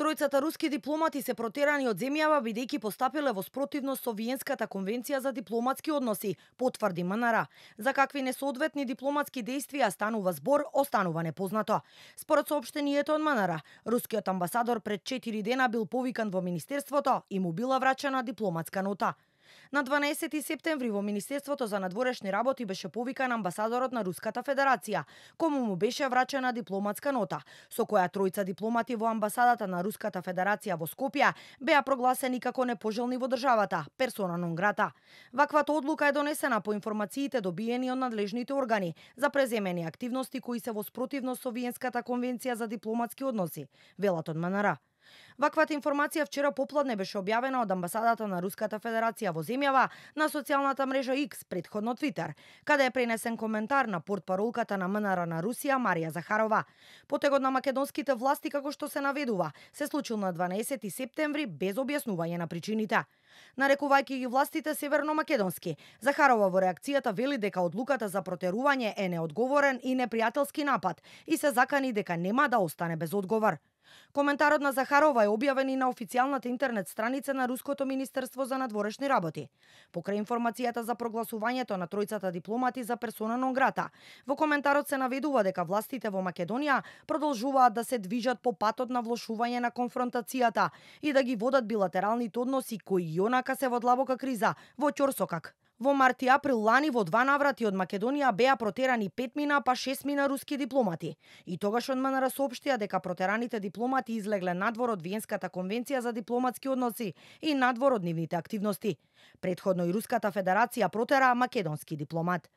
Тројцата руски дипломати се протерани од земјава бидејќи постапиле во спротивност со Виенската конвенција за дипломатски односи, потврди МНР. За какви несоодветни дипломатски действија станува збор, останува непознато. Според соопштението од МНР, рускиот амбасадор пред 4 дена бил повикан во министерството и му била врачена дипломатска нота. На 12 септември во Министерството за надворешни работи беше повикан амбасадорот на Руската Федерација, кому му беше врачена дипломатска нота, со која тројца дипломати во амбасадата на Руската Федерација во Скопје беа прогласени како непожелни во државата, персона нон грата. Ваквата одлука е донесена по информациите добиени од надлежните органи за преземени активности кои се во спротивност со Виенската конвенција за дипломатски односи, велат од МНР. Ваквата информација вчера попладне беше објавена од амбасадата на Руската Федерација во земјава на социјалната мрежа X, предходно Твитер, каде е пренесен коментар на портпаролката на МНР на Русија Марија Захарова. Потегот на македонските власти како што се наведува се случил на 12 септември без објаснување на причините. Нарекувајќи ги властите северно-македонски, Захарова во реакцијата вели дека одлуката за протерување е неодговорен и непријателски напад и се закани дека нема да остане без одговор. Коментарот на Захарова е објавен и на официјалната интернет страница на Руското министерство за надворешни работи. Покрај информацијата за прогласувањето на тројцата дипломати за персона на Онграта, во коментарот се наведува дека властите во Македонија продолжуваат да се движат по патот на влошување на конфронтацијата и да ги водат билатералните односи кои јонака се во длабока криза во Чорсокак. Во март и април лани во два наврати од Македонија беа протерани пет мина па шест мина руски дипломати. И тогаш од МНР соопштија дека протераните дипломати излегле надвор од Виенската конвенција за дипломатски односи и надвор од нивните активности. Предходно и Руската федерација протера македонски дипломат.